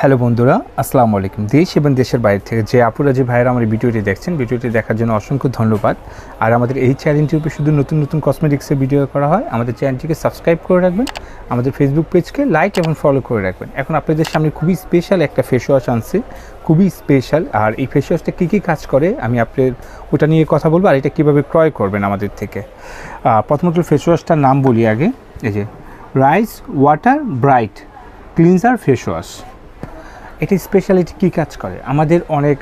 hello বন্ধুরা আসসালামু আলাইকুম দেশ এবং দেশের বাইরে থেকে যে আপুরা যে ভাইয়েরা আমার ভিডিওটি দেখছেন ভিডিওটি দেখার জন্য অসংখ্য ধন্যবাদ আর আমাদের এই চ্যানেলটির উপর শুধু নতুন নতুন কসমেটিক্সের ভিডিও করা হয় আমাদের চ্যানেলটিকে সাবস্ক্রাইব করে রাখবেন আমাদের ফেসবুক পেজকে লাইক এবং ফলো করে রাখবেন এখন আপনাদের সামনে খুবই স্পেশাল একটা ফেস ওয়াশ আনছে খুবই স্পেশাল আর এই ফেস ওয়াশটা কী কী কাজ করে আমি আপনার ওটা নিয়ে কথা বলবো আর এটা কীভাবে ক্রয় করবেন আমাদের থেকে প্রথমত ফেস ওয়াশটার নাম বলি আগে এই যে rice water bright cleanser face wash এটা স্পেশালিটি কী কাজ করে আমাদের অনেক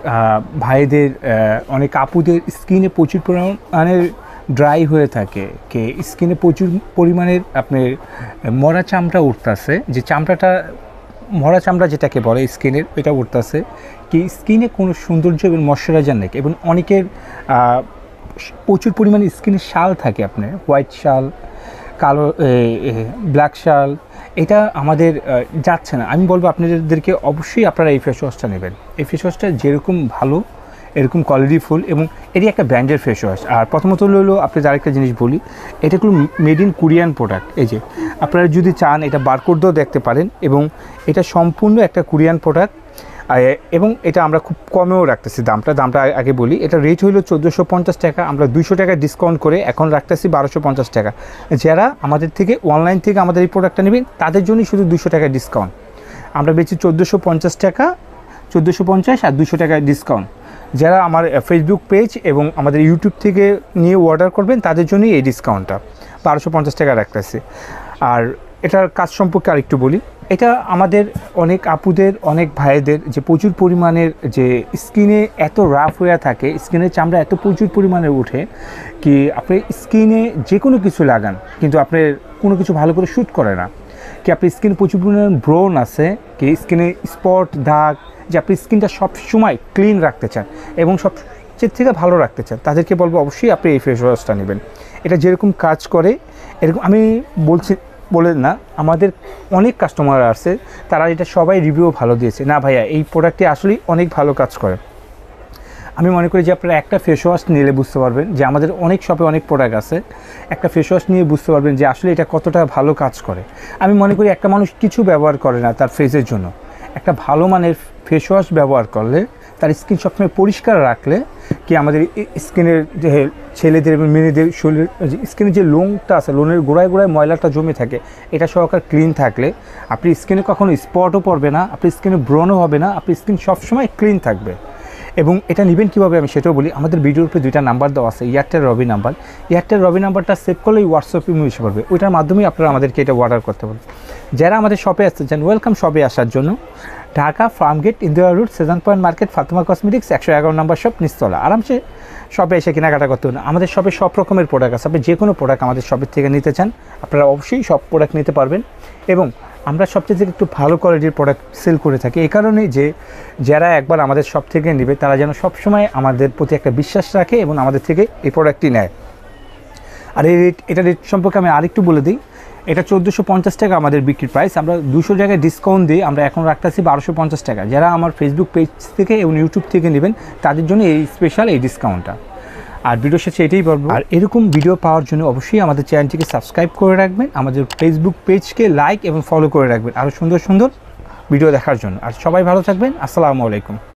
ভাইদের অনেক আপুদের স্কিনে প্রচুর পরিমাণের ড্রাই হয়ে থাকে কে স্কিনে প্রচুর পরিমাণের আপনার মরা চামড়া উঠতেছে যে চামড়াটা মরা চামড়া যেটাকে বলে স্কিনের এটা উঠতেছে কি স্কিনে কোনো সৌন্দর্য এবং ময়শ্চারাইজার নেই এবং অনেকের প্রচুর পরিমাণে স্কিনে শাল থাকে আপনার হোয়াইট শাল কালো ব্ল্যাক শাল এটা আমাদের যাচ্ছে না আমি বলবো আপনাদেরকে অবশ্যই আপনারা এই ফেস ওয়াশটা নেবেন এই ফেস ওয়াশটা যেরকম ভালো এরকম কোয়ালিটি ফুল এবং এটি একটা ব্র্যান্ডের ফেস ওয়াশ আর প্রথমত হলো আপনি আরেকটা জিনিস বলি এটা কোনো মেড ইন কোরিয়ান প্রোডাক্ট এই যে আপনারা যদি চান এটা বারকোড দেখতে পারেন এবং এটা সম্পূর্ণ একটা কোরিয়ান প্রোডাক্ট এবং এটা আমরা খুব কমেও রাখতেছি দামটা দামটা আগে বলি এটা রেট হইল চোদ্দোশো পঞ্চাশ টাকা আমরা দুইশো টাকা ডিসকাউন্ট করে এখন রাখতেছি বারোশো পঞ্চাশ টাকা যারা আমাদের থেকে অনলাইন থেকে আমাদের এই প্রোডাক্টটা নেবেন তাদের জন্যই শুধু দুশো টাকা ডিসকাউন্ট আমরা বেচি চোদ্দোশো পঞ্চাশ টাকা চোদ্দোশো পঞ্চাশ আর দুশো টাকা ডিসকাউন্ট যারা আমার ফেসবুক পেজ এবং আমাদের ইউটিউব থেকে নিয়ে অর্ডার করবেন তাদের জন্যই এই ডিসকাউন্টটা বারোশো পঞ্চাশ টাকা রাখতেছি আর এটার কাজ সম্পর্কে আরেকটু বলি এটা আমাদের অনেক আপুদের অনেক ভাইদের যে প্রচুর পরিমাণের যে স্কিনে এত রাফ হয়ে থাকে স্কিনের চামড়া এত প্রচুর পরিমাণে ওঠে কি আপনি স্কিনে যে কোনো কিছু লাগান কিন্তু আপনার কোনো কিছু ভালো করে শ্যুট করে না কি আপনি স্কিনে প্রচুর পরিমাণ ব্রোন আছে কি স্কিনে স্পট দাগ যে আপনি স্কিনটা সবসময় ক্লিন রাখতে চান এবং সব থেকে ভালো রাখতে চান তাদেরকে বলবো অবশ্যই আপনি এই ফেস ওয়াশটা নেবেন এটা যেরকম কাজ করে এরকম আমি বলছি বলে না আমাদের অনেক কাস্টমার আসছে তারা এটা সবাই রিভিউ ভালো দিয়েছে না ভাইয়া এই প্রোডাক্টটি আসলেই অনেক ভালো কাজ করে আমি মনে করি যে আপনারা একটা ফেস ওয়াশ নিলে বুঝতে পারবেন যে আমাদের অনেক শপে অনেক প্রোডাক্ট আছে একটা ফেস ওয়াশ নিয়ে বুঝতে পারবেন যে আসলে এটা কতটা ভালো কাজ করে আমি মনে করি একটা মানুষ কিছু ব্যবহার করে না তার ফেসের জন্য একটা ভালো মানের ফেস ওয়াশ ব্যবহার করলে তার স্কিন সবসময় পরিষ্কার রাখলে কি আমাদের স্কিনের যে ছেলেদের এবং মেয়েদের শরীর স্কিনের যে লোনটা আছে লোনের গোড়ায় গোড়ায় ময়লাটা জমে থাকে এটা সহকার ক্লিন থাকলে আপনি স্কিনে কখনো স্পটও পড়বে না আপনি স্কিনে ব্রণও হবে না আপনি স্কিন সবসময় ক্লিন থাকবে এবং এটা নেবেন কীভাবে আমি সেটাও বলি আমাদের ভিডিওর উপরে দুইটা নাম্বার দেওয়া আছে Airtel Robi number Airtel Robi নাম্বারটা সেভ করলে হোয়াটসঅ্যাপ ইমো এসে পারবে ওইটার মাধ্যমেই আপনারা আমাদেরকে এটা অর্ডার করতে পারবেন যারা আমাদের শপে আসতে চান ওয়েলকাম শপে আসার জন্য Dhaka Farmgate Indira road Sejan point market Fatema cosmetics একশো এগারো নম্বর শপ নিস্তলা আরামসে শপে এসে কেনাকাটা করতে হবে আমাদের শপে সব রকমের প্রোডাক্ট আছে আপনি যে কোনো প্রোডাক্ট আমাদের শপের থেকে নিতে চান আপনারা অবশ্যই সব প্রোডাক্ট নিতে পারবেন এবং আমরা সবচেয়ে থেকে একটু ভালো কোয়ালিটির প্রোডাক্ট সেল করে থাকি এ কারণেই যে যারা একবার আমাদের সব থেকে নেবে তারা যেন সবসময় আমাদের প্রতি একটা বিশ্বাস রাখে এবং আমাদের থেকে এই প্রোডাক্টটি নেয় আর এই রেট এটা রেট সম্পর্কে আমি আরেকটু বলে দিই এটা চোদ্দোশো পঞ্চাশ টাকা আমাদের বিক্রির প্রাইস আমরা দুশো জায়গায় ডিসকাউন্ট দিয়ে আমরা এখন রাখতেছি বারোশো পঞ্চাশ টাকা যারা আমার ফেসবুক পেজ থেকে এবং ইউটিউব থেকে নেবেন তাদের জন্য এই স্পেশাল এই ডিসকাউন্টটা আর ভিডিও শেষে এটাই বলবো আর এরকম ভিডিও পাওয়ার জন্য অবশ্যই আমাদের চ্যানেলটিকে সাবস্ক্রাইব করে রাখবেন আমাদের ফেসবুক পেজকে লাইক এবং ফলো করে রাখবেন আরও সুন্দর সুন্দর ভিডিও দেখার জন্য আর সবাই ভালো থাকবেন আসসালামু আলাইকুম